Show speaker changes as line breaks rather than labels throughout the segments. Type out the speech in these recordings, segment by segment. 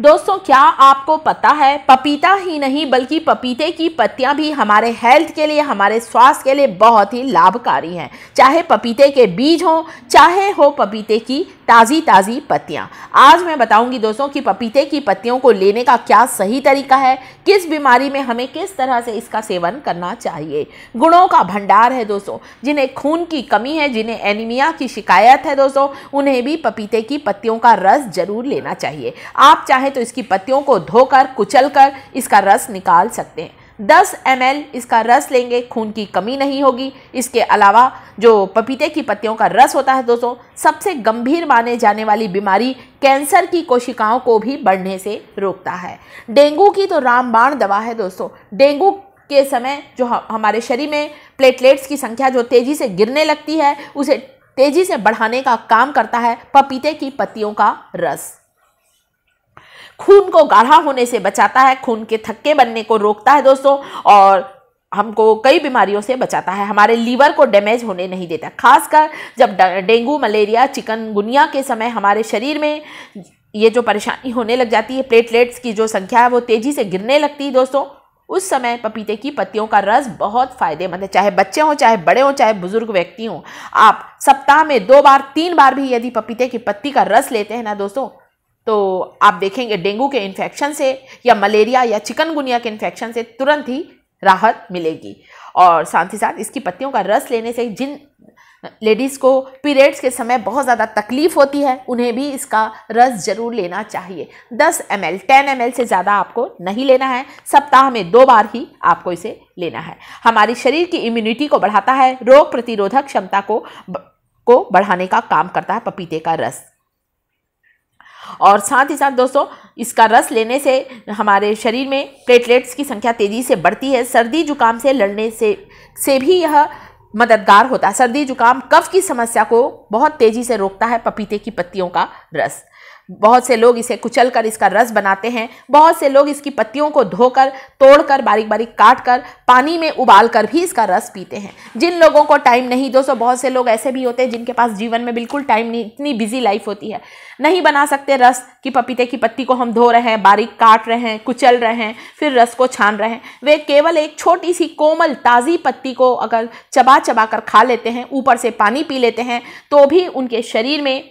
दोस्तों क्या आपको पता है पपीता ही नहीं बल्कि पपीते की पत्तियां भी हमारे हेल्थ के लिए हमारे स्वास्थ्य के लिए बहुत ही लाभकारी हैं चाहे पपीते के बीज हों चाहे हो पपीते की ताज़ी ताज़ी पत्तियां आज मैं बताऊंगी दोस्तों कि पपीते की पत्तियों को लेने का क्या सही तरीका है किस बीमारी में हमें किस तरह से इसका सेवन करना चाहिए गुणों का भंडार है दोस्तों जिन्हें खून की कमी है जिन्हें एनीमिया की शिकायत है दोस्तों उन्हें भी पपीते की पत्तियों का रस जरूर लेना चाहिए आप चाहे है तो इसकी पत्तियों को धोकर कुचलकर इसका रस निकाल सकते हैं 10 एम इसका रस लेंगे खून की कमी नहीं होगी इसके अलावा जो पपीते की पत्तियों का रस होता है दोस्तों सबसे गंभीर माने जाने वाली बीमारी कैंसर की कोशिकाओं को भी बढ़ने से रोकता है डेंगू की तो रामबाण दवा है दोस्तों डेंगू के समय जो हमारे शरीर में प्लेटलेट्स की संख्या जो तेज़ी से गिरने लगती है उसे तेज़ी से बढ़ाने का काम करता है पपीते की पत्तियों का रस खून को गाढ़ा होने से बचाता है खून के थक्के बनने को रोकता है दोस्तों और हमको कई बीमारियों से बचाता है हमारे लीवर को डैमेज होने नहीं देता खासकर जब डेंगू मलेरिया चिकनगुनिया के समय हमारे शरीर में ये जो परेशानी होने लग जाती है प्लेटलेट्स की जो संख्या है वो तेज़ी से गिरने लगती है दोस्तों उस समय पपीते की पत्तियों का रस बहुत फ़ायदेमंद है चाहे बच्चे हों चाहे बड़े हों चाहे बुजुर्ग व्यक्ति हों आप सप्ताह में दो बार तीन बार भी यदि पपीते की पत्ती का रस लेते हैं ना दोस्तों तो आप देखेंगे डेंगू के इन्फेक्शन से या मलेरिया या चिकनगुनिया के इन्फेक्शन से तुरंत ही राहत मिलेगी और साथ ही साथ इसकी पत्तियों का रस लेने से जिन लेडीज़ को पीरियड्स के समय बहुत ज़्यादा तकलीफ़ होती है उन्हें भी इसका रस ज़रूर लेना चाहिए 10 एम एल टेन एम से ज़्यादा आपको नहीं लेना है सप्ताह में दो बार ही आपको इसे लेना है हमारी शरीर की इम्यूनिटी को बढ़ाता है रोग प्रतिरोधक क्षमता को को बढ़ाने का काम करता है पपीते का रस और साथ ही साथ दोस्तों इसका रस लेने से हमारे शरीर में प्लेटलेट्स की संख्या तेज़ी से बढ़ती है सर्दी जुकाम से लड़ने से से भी यह मददगार होता है सर्दी जुकाम कफ की समस्या को बहुत तेज़ी से रोकता है पपीते की पत्तियों का रस बहुत से लोग इसे कुचलकर इसका रस बनाते हैं बहुत से लोग इसकी पत्तियों को धोकर तोड़कर बारीक बारीक काट कर पानी में उबाल कर भी इसका रस पीते हैं जिन लोगों को टाइम नहीं दोस्तों बहुत से लोग ऐसे भी होते हैं जिनके पास जीवन में बिल्कुल टाइम नहीं इतनी बिजी लाइफ होती है नहीं बना सकते रस कि पपीते की पत्ती को हम धो रहे हैं बारीक काट रहे हैं कुचल रहे हैं फिर रस को छान रहे हैं वे केवल एक छोटी सी कोमल ताज़ी पत्ती को अगर चबा चबा कर खा लेते हैं ऊपर से पानी पी लेते हैं तो भी उनके शरीर में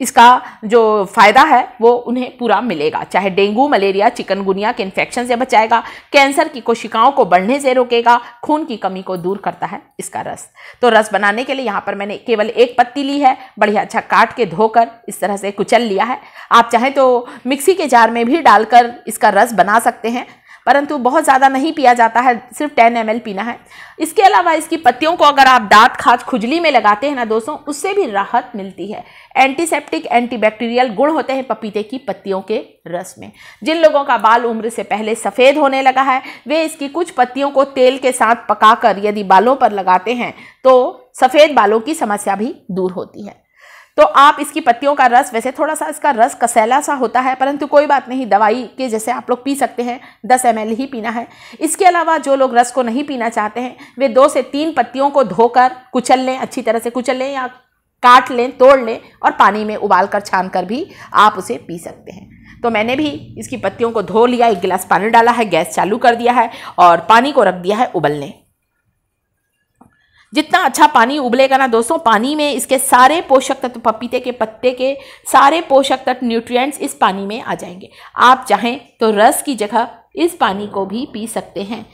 इसका जो फ़ायदा है वो उन्हें पूरा मिलेगा चाहे डेंगू मलेरिया चिकनगुनिया के इन्फेक्शन से बचाएगा कैंसर की कोशिकाओं को बढ़ने से रोकेगा खून की कमी को दूर करता है इसका रस तो रस बनाने के लिए यहाँ पर मैंने केवल एक पत्ती ली है बढ़िया अच्छा काट के धोकर इस तरह से कुचल लिया है आप चाहें तो मिक्सी के जार में भी डालकर इसका रस बना सकते हैं परंतु बहुत ज़्यादा नहीं पिया जाता है सिर्फ टेन एम पीना है इसके अलावा इसकी पत्तियों को अगर आप दांत खाद खुजली में लगाते हैं ना दोस्तों उससे भी राहत मिलती है एंटीसेप्टिक एंटीबैक्टीरियल गुण होते हैं पपीते की पत्तियों के रस में जिन लोगों का बाल उम्र से पहले सफ़ेद होने लगा है वे इसकी कुछ पत्तियों को तेल के साथ पकाकर यदि बालों पर लगाते हैं तो सफ़ेद बालों की समस्या भी दूर होती है तो आप इसकी पत्तियों का रस वैसे थोड़ा सा इसका रस कसैला सा होता है परंतु कोई बात नहीं दवाई के जैसे आप लोग पी सकते हैं दस एम ही पीना है इसके अलावा जो लोग रस को नहीं पीना चाहते हैं वे दो से तीन पत्तियों को धोकर कुचल लें अच्छी तरह से कुचल लें या काट लें तोड़ लें और पानी में उबाल कर छान कर भी आप उसे पी सकते हैं तो मैंने भी इसकी पत्तियों को धो लिया एक गिलास पानी डाला है गैस चालू कर दिया है और पानी को रख दिया है उबलने जितना अच्छा पानी उबलेगा ना दोस्तों पानी में इसके सारे पोषक तत्व पपीते के पत्ते के सारे पोषक तत्व न्यूट्रिएंट्स इस पानी में आ जाएंगे आप चाहें तो रस की जगह इस पानी को भी पी सकते हैं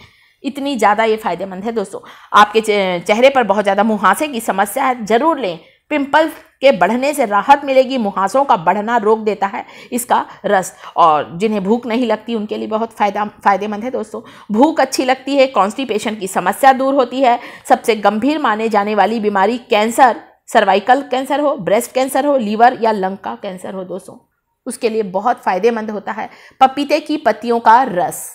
इतनी ज़्यादा ये फायदेमंद है दोस्तों आपके चेहरे पर बहुत ज़्यादा मुहासे की समस्या है ज़रूर लें पिंपल के बढ़ने से राहत मिलेगी मुहासों का बढ़ना रोक देता है इसका रस और जिन्हें भूख नहीं लगती उनके लिए बहुत फायदा फायदेमंद है दोस्तों भूख अच्छी लगती है कॉन्स्टिपेशन की समस्या दूर होती है सबसे गंभीर माने जाने वाली बीमारी कैंसर सर्वाइकल कैंसर हो ब्रेस्ट कैंसर हो लीवर या लंग का कैंसर हो दोस्तों उसके लिए बहुत फायदेमंद होता है पपीते की पत्तियों का रस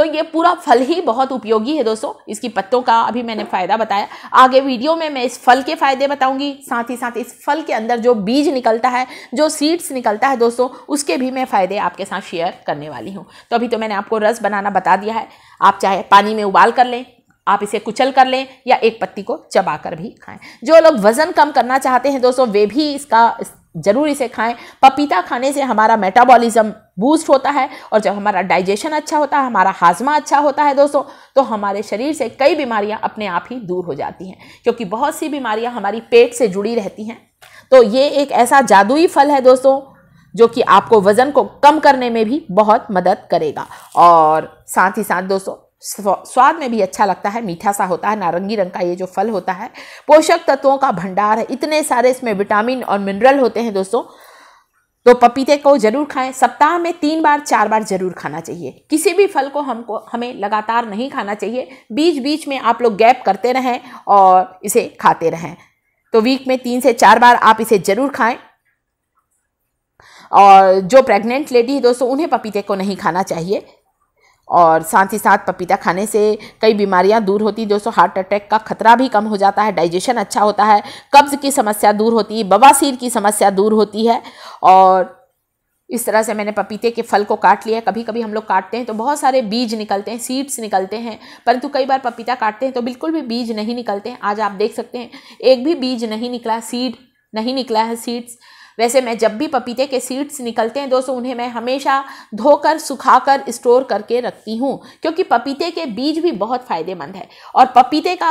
तो ये पूरा फल ही बहुत उपयोगी है दोस्तों इसकी पत्तों का अभी मैंने फ़ायदा बताया आगे वीडियो में मैं इस फल के फ़ायदे बताऊंगी साथ ही साथ इस फल के अंदर जो बीज निकलता है जो सीड्स निकलता है दोस्तों उसके भी मैं फ़ायदे आपके साथ शेयर करने वाली हूँ तो अभी तो मैंने आपको रस बनाना बता दिया है आप चाहे पानी में उबाल कर लें आप इसे कुचल कर लें या एक पत्ती को चबा कर भी खाएं जो लोग वज़न कम करना चाहते हैं दोस्तों वे भी इसका इस ज़रूर इसे खाएं पपीता खाने से हमारा मेटाबॉलिज्म बूस्ट होता है और जब हमारा डाइजेशन अच्छा होता है हमारा हाजमा अच्छा होता है दोस्तों तो हमारे शरीर से कई बीमारियां अपने आप ही दूर हो जाती हैं क्योंकि बहुत सी बीमारियां हमारी पेट से जुड़ी रहती हैं तो ये एक ऐसा जादुई फल है दोस्तों जो कि आपको वज़न को कम करने में भी बहुत मदद करेगा और साथ ही साथ दोस्तों स्वाद में भी अच्छा लगता है मीठा सा होता है नारंगी रंग का ये जो फल होता है पोषक तत्वों का भंडार है इतने सारे इसमें विटामिन और मिनरल होते हैं दोस्तों तो पपीते को जरूर खाएं सप्ताह में तीन बार चार बार जरूर खाना चाहिए किसी भी फल को हमको हमें लगातार नहीं खाना चाहिए बीच बीच में आप लोग गैप करते रहें और इसे खाते रहें तो वीक में तीन से चार बार आप इसे ज़रूर खाएं और जो प्रेग्नेंट लेडी है दोस्तों उन्हें पपीते को नहीं खाना चाहिए और साथ ही साथ पपीता खाने से कई बीमारियां दूर होती दोस्तों हार्ट अटैक का खतरा भी कम हो जाता है डाइजेशन अच्छा होता है कब्ज़ की समस्या दूर होती है बवासीर की समस्या दूर होती है और इस तरह से मैंने पपीते के फल को काट लिया कभी कभी हम लोग काटते हैं तो बहुत सारे बीज निकलते हैं सीड्स निकलते हैं परंतु कई बार पपीता काटते हैं तो बिल्कुल भी बीज नहीं निकलते हैं आज आप देख सकते हैं एक भी बीज नहीं निकला सीड नहीं निकला है सीड्स वैसे मैं जब भी पपीते के सीड्स निकलते हैं दोस्तों उन्हें मैं हमेशा धोकर सुखाकर स्टोर करके रखती हूँ क्योंकि पपीते के बीज भी बहुत फ़ायदेमंद है और पपीते का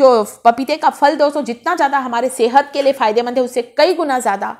जो पपीते का फल दोस्तों जितना ज़्यादा हमारे सेहत के लिए फ़ायदेमंद है उससे कई गुना ज़्यादा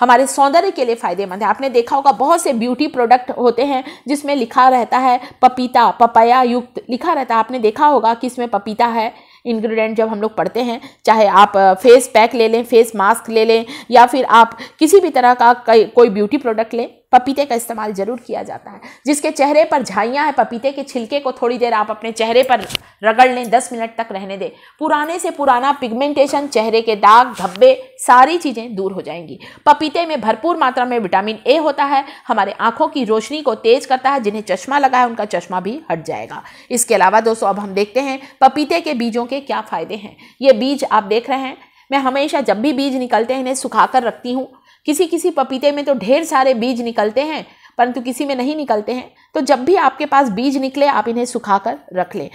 हमारे सौंदर्य के लिए फ़ायदेमंद है आपने देखा होगा बहुत से ब्यूटी प्रोडक्ट होते हैं जिसमें लिखा रहता है पपीता पपाया युक्त लिखा रहता है आपने देखा होगा कि इसमें पपीता है इंग्रेडिएंट जब हम लोग पढ़ते हैं चाहे आप फेस पैक ले लें फेस मास्क ले लें या फिर आप किसी भी तरह का कोई ब्यूटी प्रोडक्ट लें पपीते का इस्तेमाल ज़रूर किया जाता है जिसके चेहरे पर झाइयाँ हैं पपीते के छिलके को थोड़ी देर आप अपने चेहरे पर रगड़ लें दस मिनट तक रहने दें पुराने से पुराना पिगमेंटेशन चेहरे के दाग धब्बे सारी चीज़ें दूर हो जाएंगी पपीते में भरपूर मात्रा में विटामिन ए होता है हमारे आँखों की रोशनी को तेज करता है जिन्हें चश्मा लगा है उनका चश्मा भी हट जाएगा इसके अलावा दोस्तों अब हम देखते हैं पपीते के बीजों के क्या फ़ायदे हैं ये बीज आप देख रहे हैं मैं हमेशा जब भी बीज निकलते हैं इन्हें सुखाकर रखती हूँ किसी किसी पपीते में तो ढेर सारे बीज निकलते हैं परंतु किसी में नहीं निकलते हैं तो जब भी आपके पास बीज निकले आप इन्हें सुखा कर रख लें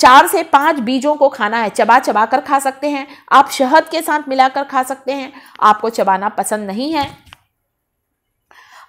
चार से पांच बीजों को खाना है चबा चबा कर खा सकते हैं आप शहद के साथ मिलाकर खा सकते हैं आपको चबाना पसंद नहीं है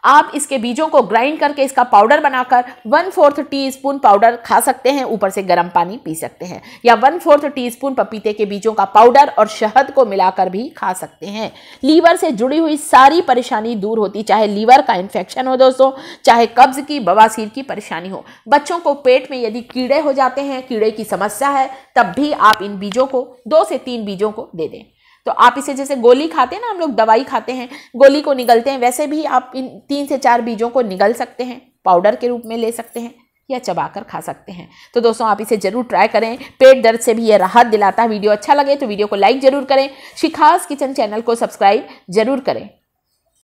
आप इसके बीजों को ग्राइंड करके इसका पाउडर बनाकर one fourth teaspoon powder खा सकते हैं ऊपर से गर्म पानी पी सकते हैं या वन फोर्थ टी स्पून पपीते के बीजों का पाउडर और शहद को मिलाकर भी खा सकते हैं लीवर से जुड़ी हुई सारी परेशानी दूर होती चाहे लीवर का इन्फेक्शन हो दोस्तों चाहे कब्ज की बवासीर की परेशानी हो बच्चों को पेट में यदि कीड़े हो जाते हैं कीड़े की समस्या है तब भी आप इन बीजों को दो से तीन बीजों को दे दें तो आप इसे जैसे गोली खाते हैं ना हम लोग दवाई खाते हैं गोली को निगलते हैं वैसे भी आप इन तीन से चार बीजों को निगल सकते हैं पाउडर के रूप में ले सकते हैं या चबाकर खा सकते हैं तो दोस्तों आप इसे जरूर ट्राई करें पेट दर्द से भी यह राहत दिलाता है वीडियो अच्छा लगे तो वीडियो को लाइक जरूर करें शिखास किचन चैनल को सब्सक्राइब जरूर करें